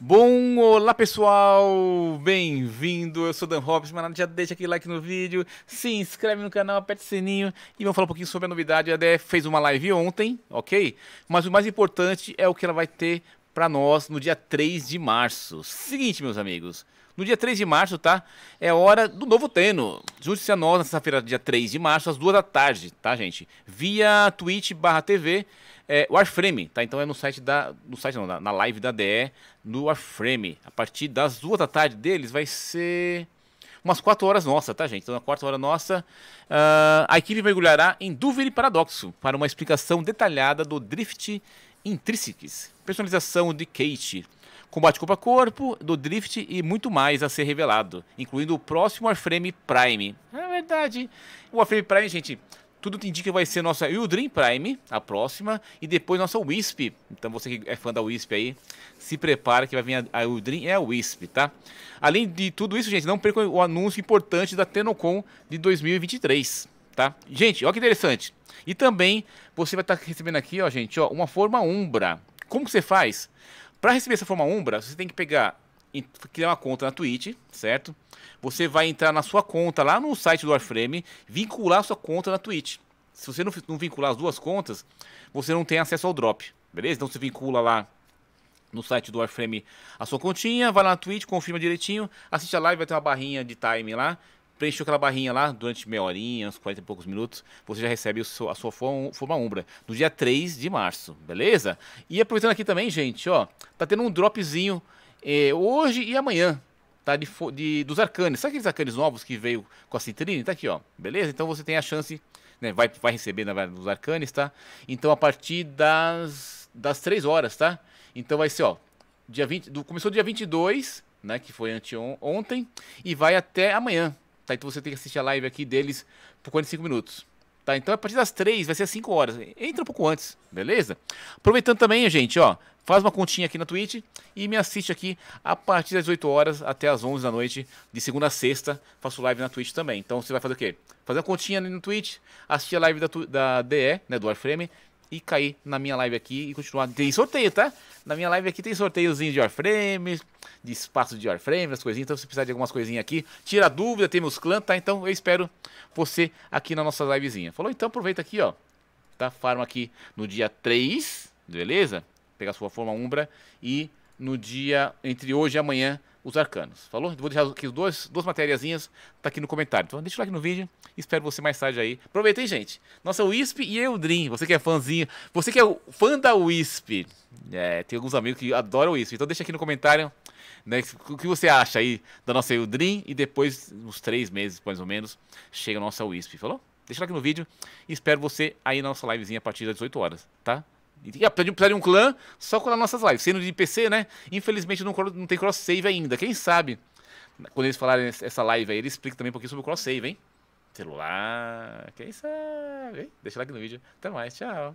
Bom, olá pessoal, bem-vindo, eu sou Dan Robson, mas já deixa aquele like no vídeo, se inscreve no canal, aperta o sininho e vamos falar um pouquinho sobre a novidade, a Ade fez uma live ontem, ok? Mas o mais importante é o que ela vai ter para nós no dia 3 de março. Seguinte, meus amigos, no dia 3 de março, tá? É hora do novo Teno. Junte-se a nós na sexta-feira, dia 3 de março, às 2 da tarde, tá, gente? Via Twitch TV, é, Warframe, tá? Então é no site da. No site não, na, na live da DE, no Warframe. A partir das 2 da tarde deles vai ser umas 4 horas nossa, tá, gente? Então, na quarta hora nossa, uh, a equipe mergulhará em dúvida e paradoxo para uma explicação detalhada do Drift Intrinsics, personalização de Kate, combate corpo a corpo, do drift e muito mais a ser revelado, incluindo o próximo Warframe Prime. É verdade. O Warframe Prime, gente, tudo indica que vai ser nossa Eldrin Prime, a próxima, e depois nossa Wisp. Então você que é fã da Wisp aí, se prepara que vai vir a Eldrin e é a Wisp, tá? Além de tudo isso, gente, não percam o anúncio importante da Tenocon de 2023, tá? Gente, olha que interessante. E também você vai estar tá recebendo aqui, ó, gente, ó, uma forma Umbra. Como que você faz? Para receber essa forma Umbra, você tem que pegar, criar uma conta na Twitch, certo? Você vai entrar na sua conta lá no site do Warframe, vincular a sua conta na Twitch. Se você não, não vincular as duas contas, você não tem acesso ao drop, beleza? Então você vincula lá no site do Warframe a sua continha, vai lá na Twitch, confirma direitinho, assiste a live, vai ter uma barrinha de time lá, preencheu aquela barrinha lá durante meia horinha, uns 40 e poucos minutos, você já recebe seu, a sua forma Umbra, no dia 3 de março, beleza? E aproveitando aqui também, gente, ó, tá tendo um dropzinho eh, hoje e amanhã, tá? De, de, dos arcanes. Sabe aqueles arcanes novos que veio com a Citrine? Tá aqui, ó. Beleza? Então você tem a chance, né? Vai, vai receber, na verdade, dos arcanes, tá? Então a partir das, das 3 horas, tá? Então vai ser, ó. Dia 20, do, começou dia 22, né? Que foi anteontem. E vai até amanhã, tá? Então você tem que assistir a live aqui deles por 45 minutos. Tá, então a partir das 3 vai ser às 5 horas. Entra um pouco antes, beleza? Aproveitando também, gente, ó, faz uma continha aqui na Twitch e me assiste aqui a partir das 8 horas até as 11 da noite, de segunda a sexta, faço live na Twitch também. Então você vai fazer o quê? Fazer uma continha ali no Twitch, assistir a live da, da DE, né, do Warframe, e cair na minha live aqui e continuar. Tem sorteio, tá? Na minha live aqui tem sorteiozinho de warframe, de espaço de warframe, as coisinhas. Então, se precisar de algumas coisinhas aqui, tira dúvida, temos clã, tá? Então, eu espero você aqui na nossa livezinha. Falou? Então, aproveita aqui, ó. Tá? Farma aqui no dia 3, beleza? Pegar sua forma Umbra e no dia entre hoje e amanhã os arcanos. Falou? Vou deixar aqui duas, duas materiazinhas tá aqui no comentário. Então deixa o like no vídeo, espero você mais tarde aí. Aproveita, hein, gente? Nossa Wisp e Eldrin, você que é fãzinho, você que é fã da Wisp, é, tem alguns amigos que adoram Wisp, então deixa aqui no comentário né, o que você acha aí da nossa Eldrin e depois, uns três meses mais ou menos, chega a nossa Wisp, falou? Deixa o like no vídeo e espero você aí na nossa livezinha a partir das 18 horas, tá? E ah, precisa de um clã só as nossas lives. Sendo de PC, né? Infelizmente não, não tem cross-save ainda. Quem sabe, quando eles falarem essa live aí, ele explica também um pouquinho sobre o cross-save, hein? Celular, quem sabe? Deixa o like no vídeo. Até mais, tchau.